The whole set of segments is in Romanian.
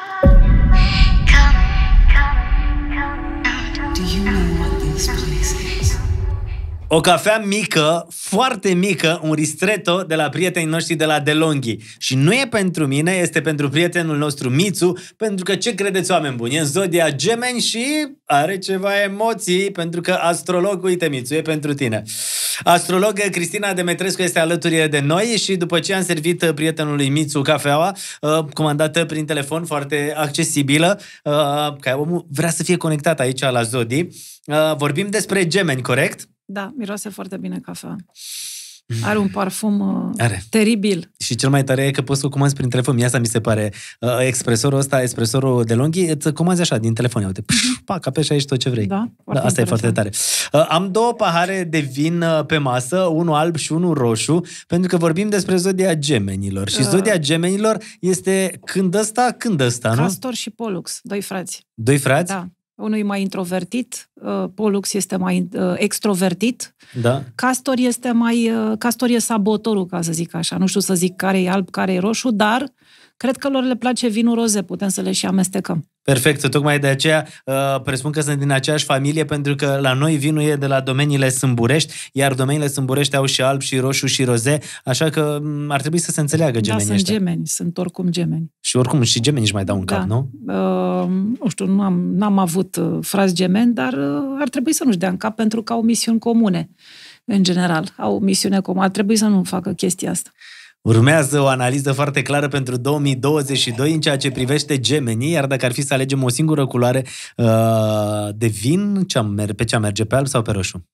Bye. O cafea mică, foarte mică, un ristretto de la prietenii noștri de la Delonghi. Și nu e pentru mine, este pentru prietenul nostru Mițu, pentru că ce credeți oameni buni? E în zodia gemeni și are ceva emoții, pentru că astrolog, uite Mițu, e pentru tine. Astrolog Cristina Demetrescu este alături de noi și după ce am servit prietenului Mițu cafeaua, uh, comandată prin telefon, foarte accesibilă, uh, că omul vrea să fie conectat aici la zodii, uh, vorbim despre gemeni, corect? Da, miroase foarte bine cafea. Mm. Are un parfum uh, Are. teribil. Și cel mai tare e că poți să o comanzi prin telefon. Asta mi se pare. Uh, expresorul ăsta, expresorul de lunghi, îți comanzi așa, din telefon. Uite, pf, pac, apeși aici tot ce vrei. Da, da asta e foarte tare. Uh, am două pahare de vin pe masă, unul alb și unul roșu, pentru că vorbim despre zodia gemenilor. Și zodia gemenilor este când ăsta, când ăsta, nu? Castor și Polux, doi frați. Doi frați? Da unui mai introvertit, uh, Polux este mai uh, extrovertit, da. Castor este mai... Uh, Castor e sabotorul, ca să zic așa. Nu știu să zic care e alb, care e roșu, dar cred că lor le place vinul roze, putem să le și amestecăm. Perfect, tocmai de aceea uh, presupun că sunt din aceeași familie, pentru că la noi vinul e de la domeniile Sâmburești, iar domeniile Sâmburești au și alb, și roșu, și roze, așa că mm, ar trebui să se înțeleagă da, gemenii Da, sunt ăștia. gemeni, sunt oricum gemeni. Și oricum și gemeni își mai dau un da. cap, nu? Uh, nu știu, nu am, n-am avut uh, frați gemeni, dar uh, ar trebui să nu-și dea în cap pentru că au misiuni comune, în general. Au misiune comună, ar trebui să nu facă chestia asta. Urmează o analiză foarte clară pentru 2022 în ceea ce privește gemenii, iar dacă ar fi să alegem o singură culoare uh, de vin, pe am merge pe alb sau pe roșu?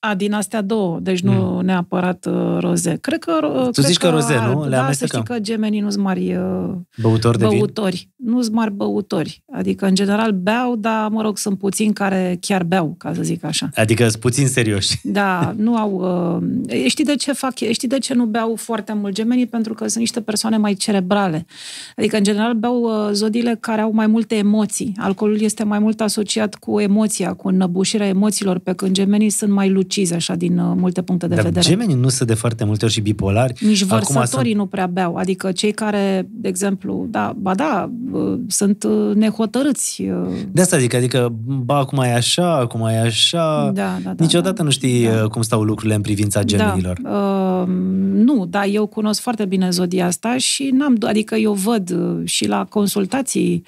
A, din astea două, deci nu mm. neapărat uh, roze. Cred că... Uh, tu cred zici că, că roze, nu? Le da, amestecăm. să știi că gemenii nu-s mari uh, băutori. De băutori. Vin? nu sunt mari băutori. Adică, în general, beau, dar, mă rog, sunt puțini care chiar beau, ca să zic așa. Adică sunt puțin serioși. Da, nu au... Uh, știi de ce fac? Știi de ce nu beau foarte mult gemenii? Pentru că sunt niște persoane mai cerebrale. Adică, în general, beau uh, zodiile care au mai multe emoții. Alcoolul este mai mult asociat cu emoția, cu înăbușirea emoțiilor, pe când gemenii sunt mai luci precis așa din uh, multe puncte de Dar vedere. gemenii nu sunt de foarte multe ori și bipolari. Nici vărsătorii sunt... nu prea beau. Adică cei care, de exemplu, da, ba da, uh, sunt uh, nehotărâți. Uh. De asta zic, adică, ba, acum e așa, acum e așa. Da, da, da, Niciodată da, nu știi da. Uh, cum stau lucrurile în privința da, gemenilor. Da. Uh, nu, da, eu cunosc foarte bine zodia asta și n-am, adică eu văd și la consultații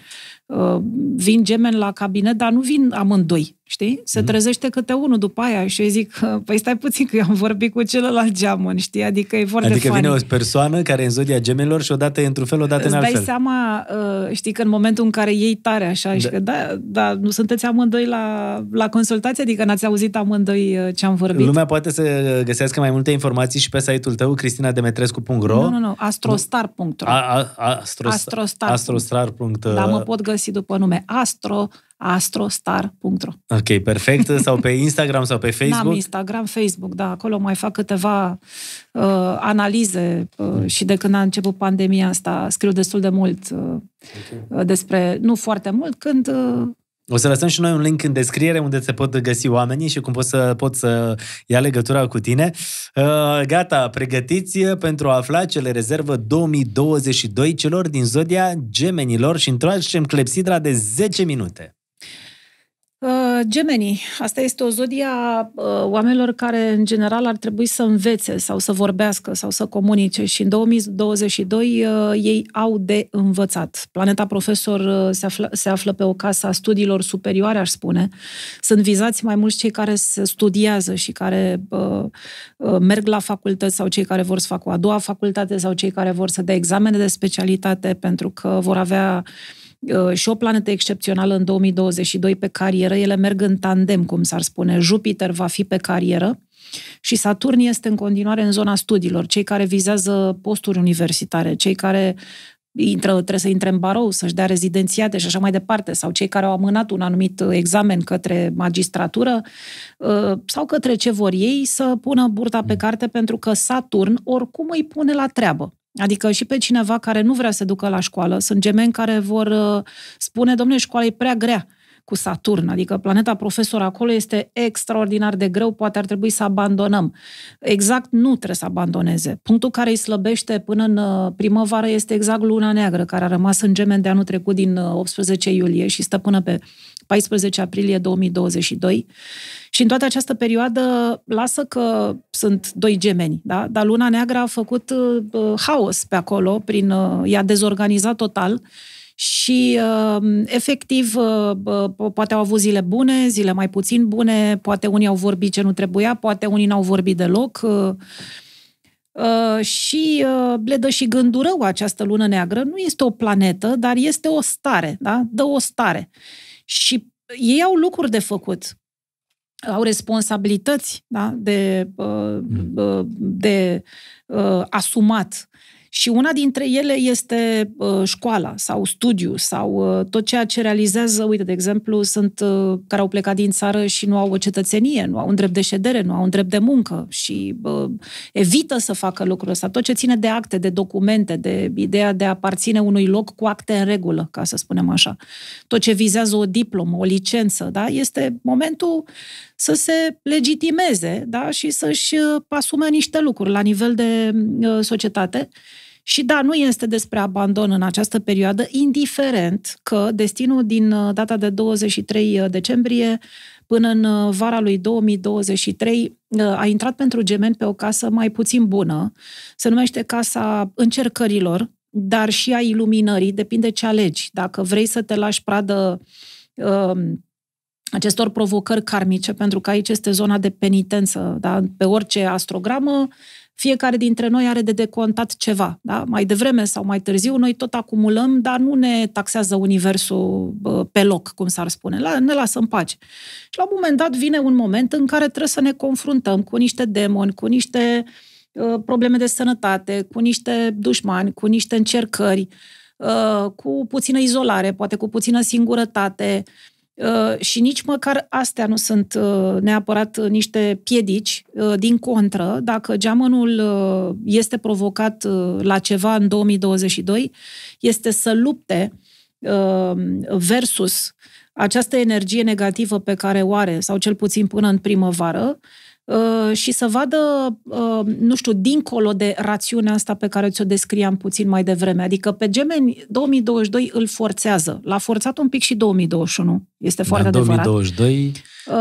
vin gemeni la cabinet, dar nu vin amândoi. Știi? Se mm-hmm. trezește câte unul după aia și eu zic, păi stai puțin că eu am vorbit cu celălalt geamon, știi? Adică e foarte Adică funny. vine o persoană care e în zodia gemelor și odată e într-un fel, odată în altfel. Îți dai seama, uh, știi, că în momentul în care ei tare așa da. și că da, da, nu sunteți amândoi la, la consultație, adică n-ați auzit amândoi uh, ce am vorbit. Lumea poate să găsească mai multe informații și pe site-ul tău, cristinademetrescu.ro Nu, nu, nu, astrostar.ro a, a, astrostar. astrostar. astrostar. Da, mă uh, pot găsi după nume. Astro astrostar.ro Ok, perfect. Sau pe Instagram sau pe Facebook? Am Instagram, Facebook, da. Acolo mai fac câteva uh, analize uh, mm. și de când a început pandemia asta scriu destul de mult uh, okay. Uh, despre, nu foarte mult, când uh, o să lăsăm și noi un link în descriere unde se pot găsi oamenii și cum pot să, pot să ia legătura cu tine. Uh, gata, pregătiți pentru a afla ce le rezervă 2022 celor din zodia gemenilor și întoarcem clepsidra de 10 minute. Gemenii. Asta este o zodia uh, oamenilor care, în general, ar trebui să învețe sau să vorbească sau să comunice și în 2022 uh, ei au de învățat. Planeta Profesor uh, se află, se află pe o casă a studiilor superioare, aș spune. Sunt vizați mai mulți cei care se studiază și care uh, merg la facultăți sau cei care vor să facă o a doua facultate sau cei care vor să dea examene de specialitate pentru că vor avea uh, Uh, și o planetă excepțională în 2022 pe carieră, ele merg în tandem, cum s-ar spune. Jupiter va fi pe carieră și Saturn este în continuare în zona studiilor, cei care vizează posturi universitare, cei care intră, trebuie să intre în barou, să-și dea rezidențiate și așa mai departe, sau cei care au amânat un anumit examen către magistratură uh, sau către ce vor ei să pună burta pe mm. carte pentru că Saturn oricum îi pune la treabă. Adică și pe cineva care nu vrea să se ducă la școală. Sunt gemeni care vor uh, spune, domnule, școala e prea grea cu Saturn, adică planeta profesor acolo este extraordinar de greu, poate ar trebui să abandonăm. Exact nu trebuie să abandoneze. Punctul care îi slăbește până în uh, primăvară este exact luna neagră, care a rămas în gemen de anul trecut din 18 uh, iulie și stă până pe 14 aprilie 2022. Și în toată această perioadă, lasă că sunt doi gemeni, da? dar Luna Neagră a făcut uh, uh haos pe acolo, prin, uh, i-a dezorganizat total și um, efectiv uh, uh, poate au avut zile bune, zile mai puțin bune, poate unii au vorbit ce nu trebuia, poate unii n-au vorbit deloc. Uh, și le dă și gândul rău această lună neagră. Nu este o planetă, dar este o stare, da? Dă o stare. Și ei au lucruri de făcut au responsabilități da? de, mm. de, de asumat. Și una dintre ele este uh, școala sau studiu sau uh, tot ceea ce realizează, uite, de exemplu, sunt uh, care au plecat din țară și nu au o cetățenie, nu au un drept de ședere, nu au un drept de muncă și evită să facă lucrul ăsta. Tot ce ține de acte, de documente, de ideea de a aparține unui loc cu acte în regulă, ca să spunem așa. Tot ce vizează o diplomă, o licență, da? este momentul să se legitimeze da? și să-și asume niște lucruri la nivel de societate și da, nu este despre abandon în această perioadă, indiferent că destinul din uh, data de 23 uh, decembrie până în uh, vara lui 2023 a intrat pentru gemeni pe o casă mai puțin bună. Se numește Casa Încercărilor, dar și a iluminării, depinde ce alegi. Dacă vrei să te lași pradă um, acestor provocări karmice, pentru că aici este zona de penitență. Da? Pe orice astrogramă fiecare dintre noi are de decontat ceva. Da? Mai devreme sau mai târziu, noi tot acumulăm, dar nu ne taxează universul pe loc, cum s-ar spune. La, ne lasă în pace. Și la un moment dat vine un moment în care trebuie să ne confruntăm cu niște demoni, cu niște uh, probleme de sănătate, cu niște dușmani, cu niște încercări, uh, cu puțină izolare, poate cu puțină singurătate, Uh, și nici măcar astea nu sunt uh, neapărat uh, niște piedici. Din contră, dacă geamănul este provocat la ceva în 2022, este să lupte versus această energie negativă pe care o are, sau cel puțin până în primăvară, Uh, și să vadă, uh, nu știu, dincolo de rațiunea asta pe care ți-o descriam puțin mai devreme. Adică pe gemeni 2022 îl forțează. L-a forțat un pic și 2021. Este foarte da, adevărat. 2022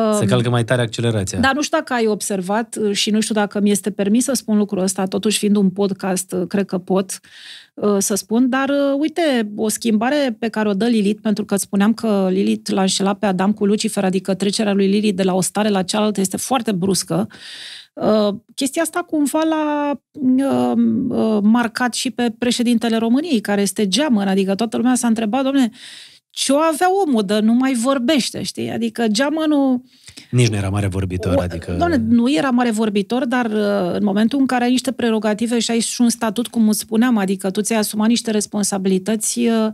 uh, se calcă mai tare accelerația. Dar nu știu dacă ai observat și nu știu dacă mi este permis să spun lucrul ăsta, totuși fiind un podcast, cred că pot. Uh, să spun, dar uh, uite, o schimbare pe care o dă Lilith, pentru că spuneam că Lilith l-a înșelat pe Adam cu Lucifer, adică trecerea lui Lilith de la o stare la cealaltă este foarte bruscă, uh, chestia asta cumva l-a marcat și pe președintele României, care este geamă, adică toată lumea s-a întrebat, domne, ce o avea omul, de nu mai vorbește, știi? Adică geamănul... Nici nu era mare vorbitor, o, adică... Doamne, nu era mare vorbitor, dar uh, în momentul în care ai niște prerogative și ai și un statut, cum îți spuneam, adică tu ți-ai asumat niște responsabilități, uh,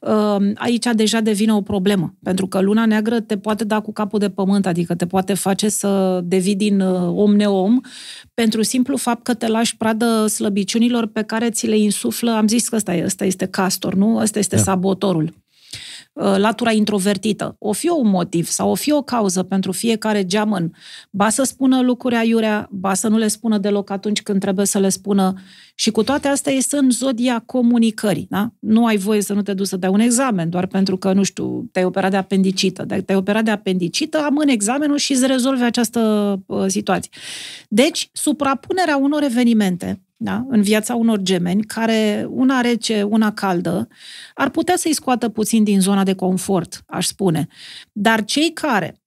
uh, aici deja devine o problemă. Pentru că luna neagră te poate da cu capul de pământ, adică te poate face să devii din om neom, pentru simplu fapt că te lași pradă slăbiciunilor pe care ți le insuflă, am zis că ăsta, ăsta este castor, nu? Ăsta este da. sabotorul. Uh, latura introvertită. O fi un motiv sau o fi o cauză pentru fiecare geamăn. Ba să spună lucruri aiurea, ba să nu le spună deloc atunci când trebuie să le spună. Și cu toate astea este în zodia comunicării. Da? Nu ai voie să nu te duci să dai un examen doar pentru că, nu știu, te-ai operat de apendicită. Dacă te-ai operat de apendicită, amân examenul și îți rezolvi această uh, situație. Deci, suprapunerea unor evenimente da? în viața unor gemeni, care una rece, una caldă, ar putea să-i scoată puțin din zona de confort, aș spune. Dar cei care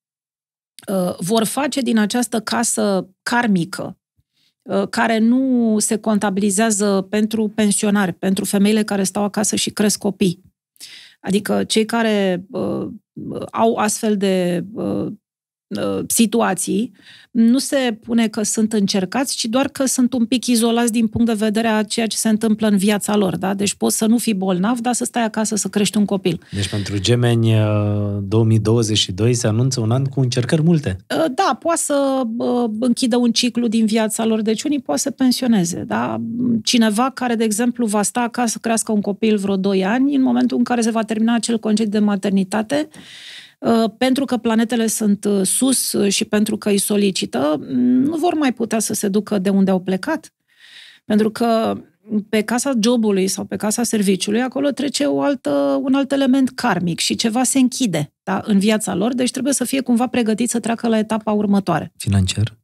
uh, vor face din această casă karmică, uh, care nu se contabilizează pentru pensionari, pentru femeile care stau acasă și cresc copii, adică cei care uh, au astfel de uh, Ă, situații, nu se pune că sunt încercați, ci doar că sunt un pic izolați din punct de vedere a ceea ce se întâmplă în viața lor. Da? Deci poți să nu fii bolnav, dar să stai acasă să crești un copil. Deci pentru gemeni 2022 ă, se anunță un an cu încercări multe. Ă, da, poate să închidă un ciclu din viața lor, deci unii poate să pensioneze. Da? Cineva care, de exemplu, va sta acasă să crească un copil vreo 2 ani, în momentul în care se va termina acel concediu de maternitate, Uh, pentru că planetele sunt uh, sus uh, și pentru că îi solicită, mm, nu vor mai putea să se ducă de unde au plecat. Pentru că pe casa jobului sau pe casa serviciului, acolo trece o altă, un alt element karmic și ceva se închide da, în viața lor, deci trebuie să fie cumva pregătit să treacă la etapa următoare. Financiar?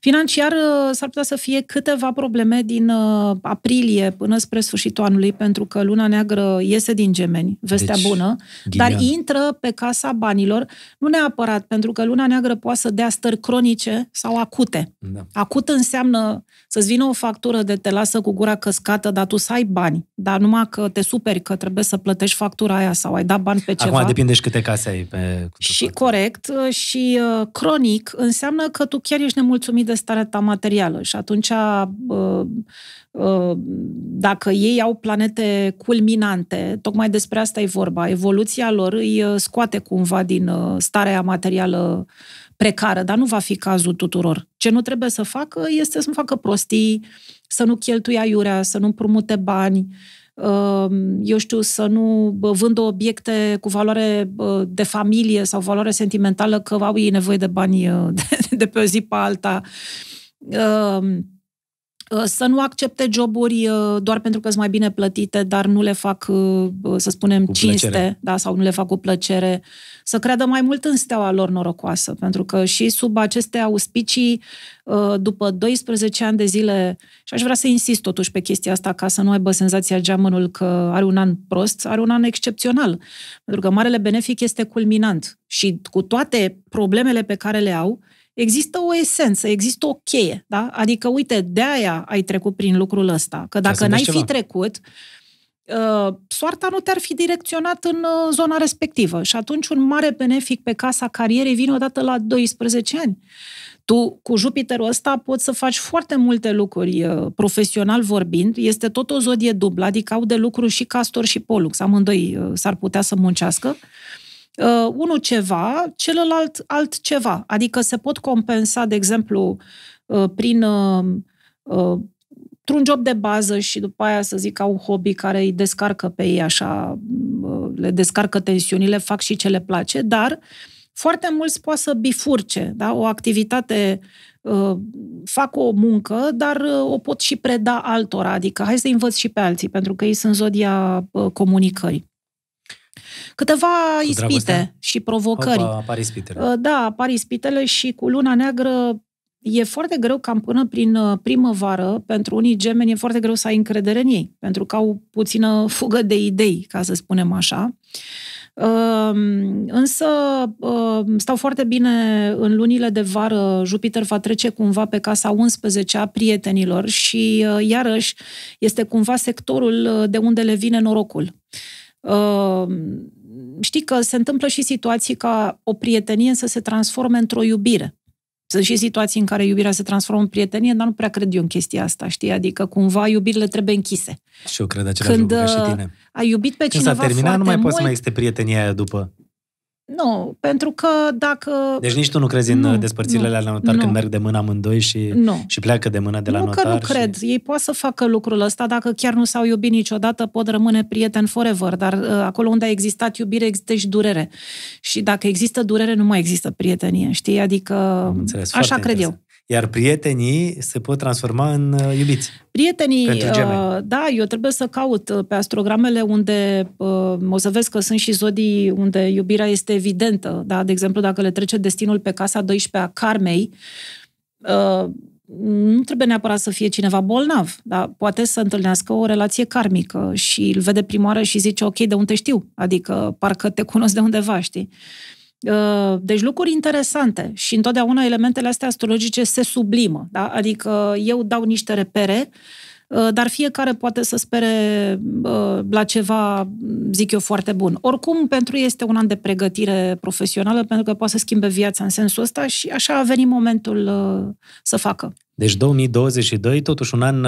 Financiar uh, s-ar putea să fie câteva probleme din uh, aprilie până spre sfârșitul anului, pentru că luna neagră iese din gemeni, vestea deci, bună, ghinian. dar intră pe casa banilor, nu neapărat, pentru că luna neagră poate să dea stări cronice sau acute. Da. Acut înseamnă să-ți vină o factură de te lasă cu gura căscată, dar tu să ai bani, dar numai că te superi că trebuie să plătești factura aia sau ai dat bani pe ceva. Acum depinde și câte case ai pe... Și corect, uh, și cronic înseamnă că tu chiar ești nemulțumit de starea ta materială. Și atunci, uh, uh, dacă ei au planete culminante, tocmai despre asta e vorba, evoluția lor îi uh, scoate cumva din starea materială precară, dar nu va fi cazul tuturor. Ce nu trebuie să facă este să nu facă prostii, să nu cheltuie aiurea, să nu împrumute bani, eu știu, să nu vândă obiecte cu valoare de familie sau valoare sentimentală, că au ei nevoie de bani de, de pe o zi pe alta. Uh, Uh, să nu accepte joburi uh, doar pentru că sunt mai bine plătite, dar nu le fac, uh, să spunem, cu cinste da, sau nu le fac cu plăcere. Să creadă mai mult în steaua lor norocoasă, pentru că și sub aceste auspicii, după 12 ani de zile, și aș vrea să insist totuși pe chestia asta ca să nu aibă senzația geamănul că are un an prost, are un an excepțional. Pentru că marele benefic este culminant și cu toate problemele pe care le au, există o esență, există o cheie, da? Adică, uite, de aia ai trecut prin lucrul ăsta. Că dacă n-ai ceva. fi trecut, uh, soarta nu te-ar fi direcționat în uh, zona respectivă. Și atunci un mare benefic pe casa carierei vine odată la 12 ani. Tu, cu Jupiterul ăsta, poți să faci foarte multe lucruri uh, profesional vorbind. Este tot o zodie dublă, adică au de lucru și Castor și Pollux. Amândoi s-ar putea să muncească. Uh, uh, unul ceva, celălalt altceva. Adică se pot compensa, de exemplu, uh, prin uh, uh, un job de bază și după aia să zic au un hobby care îi descarcă pe ei așa, uh, le descarcă tensiunile, fac și ce le place, dar foarte mulți poate să bifurce, da? o activitate uh, fac o muncă, dar uh, o pot și preda altora, adică hai să învăț și pe alții, pentru că ei sunt zodia uh, comunicării. Câteva cu ispite dragostea? și provocări. Opa, apar ispitele. Uh, da, apar ispitele și cu luna neagră e foarte greu cam până prin uh, primăvară, pentru unii gemeni e foarte greu să ai încredere în ei, pentru că au puțină fugă de idei, ca să spunem așa. Uh, însă stau foarte bine în lunile de vară, Jupiter va trece cumva pe casa 11 a prietenilor și iarăși este cumva sectorul de unde le vine norocul. Ehm, știi că se întâmplă și situații ca o prietenie să se transforme într-o iubire. Sunt și situații în care iubirea se transformă în prietenie, dar nu prea cred eu în chestia asta, știi? Adică cumva iubirile trebuie închise. Și eu cred același Când lucru ca și uh, tine. ai iubit pe Când cineva s-a terminat, nu mai mult, poți să mai este prietenia aia după. Nu, pentru că dacă... Deci nici tu nu crezi nu, în despărțirile nu, la notar nu, când merg de mână amândoi și, nu. și pleacă de mână de la nu notar? Nu că nu și... cred. Ei poate să facă lucrul ăsta. Dacă chiar nu s-au iubit niciodată, pot rămâne prieteni forever. Dar uh, acolo unde a existat iubire, există și durere. Și dacă există durere, nu mai există prietenie. Știi? Adică... Înțeles, așa cred interesant. eu. Iar prietenii se pot transforma în uh, iubiți. Prietenii, uh, da, eu trebuie să caut uh, pe astrogramele unde o să vezi că sunt și zodii unde iubirea este evidentă. Da? De exemplu, dacă le trece destinul pe casa 12-a Carmei, nu trebuie neapărat să fie cineva bolnav, dar poate să întâlnească o relație karmică și îl vede primoară și zice, ok, de unde știu? Adică parcă te cunosc de undeva, știi? Ă, deci lucruri interesante și întotdeauna elementele astea astrologice se sublimă, da? adică eu dau niște repere uh, Uh, dar fiecare poate să spere uh, la ceva, zic eu, foarte bun. Oricum, pentru ei este un an de pregătire profesională, pentru că poate să schimbe viața în sensul ăsta și așa a venit momentul uh, să facă. Deci 2022, totuși un an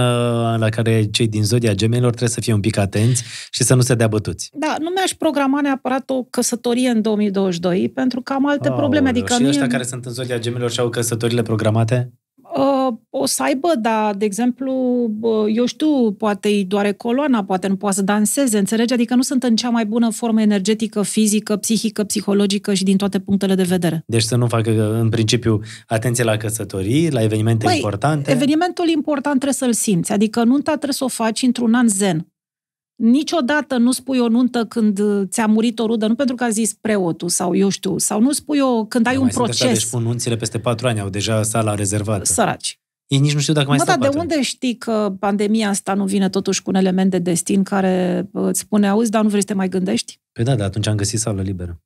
la care cei din Zodia Gemelor trebuie să fie un pic atenți și să nu se dea bătuți. Da, nu mi-aș programa neapărat o căsătorie în 2022, pentru că am alte oh, probleme. Adică și ăștia mie... care sunt în Zodia Gemelor și au căsătorile programate? Uh, o să aibă, dar, de exemplu, uh, eu știu, poate îi doare coloana, poate nu poate să danseze, înțelegi? Adică nu sunt în cea mai bună formă energetică, fizică, psihică, psihologică și din toate punctele de vedere. Deci să nu facă, uh, în principiu, atenție la căsătorii, la evenimente Băi, importante. evenimentul important trebuie să-l simți, adică nunta trebuie să o faci într-un an zen niciodată nu spui o nuntă când ți-a murit o rudă, nu pentru că a zis preotul sau eu știu, sau nu spui o când ai nu un mai proces. Sunt deci pun nunțile peste patru ani, au deja sala rezervată. Săraci. Ei nici nu știu dacă mai Bă, stau da, de unde ani. știi că pandemia asta nu vine totuși cu un element de destin care uh, îți spune, auzi, dar nu vrei să te mai gândești? Păi da, dar atunci am găsit sală liberă.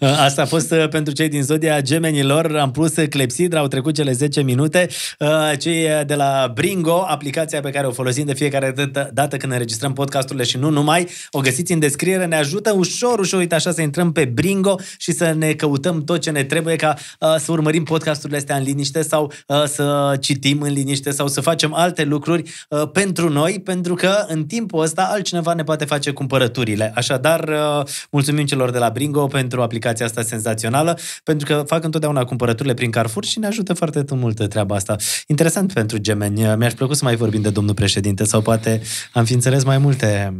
Asta a fost uh, pentru cei din Zodia Gemenilor. Am pus clepsidra, au trecut cele 10 minute. Uh, cei uh, de la Bringo, aplicația pe care o folosim de fiecare dată când înregistrăm podcasturile și nu numai, o găsiți în descriere, ne ajută ușor, ușor, uite așa, să intrăm pe Bringo și să ne căutăm tot ce ne trebuie ca să urmărim podcasturile astea în liniște sau să citim în liniște sau să facem alte lucruri pentru noi, pentru că în timpul ăsta altcineva ne poate face cumpărăturile. Așadar, mulțumim celor de la Bringo pentru aplicația asta senzațională, pentru că fac întotdeauna cumpărăturile prin Carrefour și ne ajută foarte mult treaba asta. Interesant pentru gemeni. Mi-aș plăcut să mai vorbim de domnul președinte sau poate am fi înțeles mai multe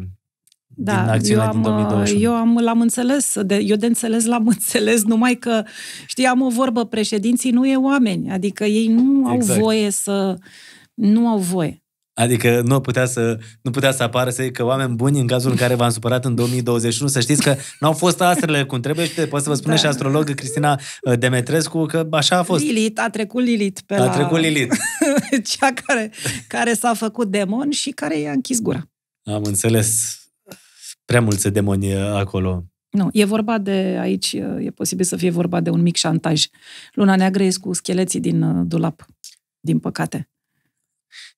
da, din eu am, din 2021. Eu am, l-am înțeles, de, eu de înțeles l-am înțeles, numai că, știi, am o vorbă, președinții nu e oameni, adică ei nu exact. au voie să, nu au voie. Adică nu putea să, nu putea să apară să că oameni buni în cazul în care v-am supărat în 2021, să știți că n-au fost astrele cum trebuie și pot să vă spune da. și astrolog Cristina uh, Demetrescu că așa a fost. Lilith, a trecut Lilith pe a la... trecut Lilith. Cea care, care s-a făcut demon și care i-a închis gura. Am înțeles. Prea mulți demoni uh, acolo. Nu, e vorba de, aici uh, e posibil să fie vorba de un mic șantaj. Luna neagră e cu scheleții din dulap, din păcate.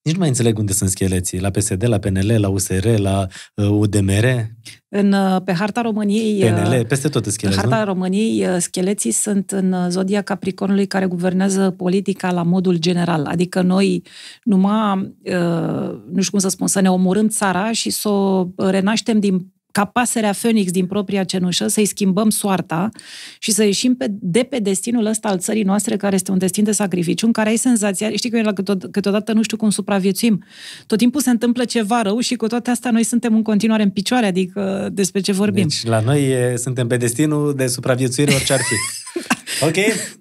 Nici nu mai înțeleg unde sunt scheleții. La PSD, la PNL, la USR, la uh, UDMR? În, uh, pe harta României... Uh, PNL, peste tot scheleții. Pe harta nu? României, uh, scheleții sunt în zodia Capricornului care guvernează politica la modul general. Adică noi numai, uh, nu știu cum să spun, să ne omorâm țara și să o renaștem din ca pasărea Phoenix din propria cenușă, să-i schimbăm soarta și să ieșim pe, de pe destinul ăsta al țării noastre, care este un destin de sacrificiu, în care ai senzația, știi că eu câteodată, câteodată nu știu cum supraviețuim. Tot timpul se întâmplă ceva rău și cu toate astea noi suntem în continuare în picioare, adică despre ce vorbim. Deci la noi e, suntem pe destinul de supraviețuire orice ar fi. Ok,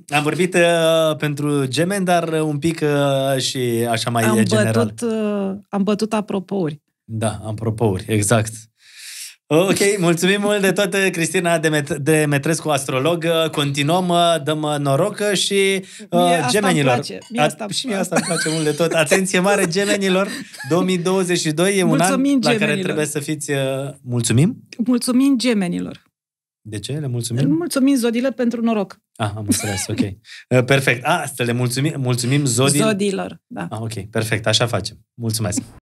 am vorbit uh, pentru gemen, dar un pic uh, și așa mai am general. Bătut, uh, am bătut apropouri. Da, apropouri, exact. Ok, mulțumim mult de toate, Cristina Demet- Demetrescu, astrolog. Continuăm, dăm noroc și uh, gemenilor. Mie asta A, și mie asta îmi place mult de tot. Atenție mare, gemenilor! 2022 e un an gemenilor. la care trebuie să fiți... Uh, mulțumim? Mulțumim gemenilor. De ce? Le mulțumim? Le mulțumim zodile pentru noroc. Ah, am înțeles, ok. Uh, perfect. Ah, să le mulțumim, mulțumim zodil... zodilor. Da. Ah, ok, perfect, așa facem. Mulțumesc.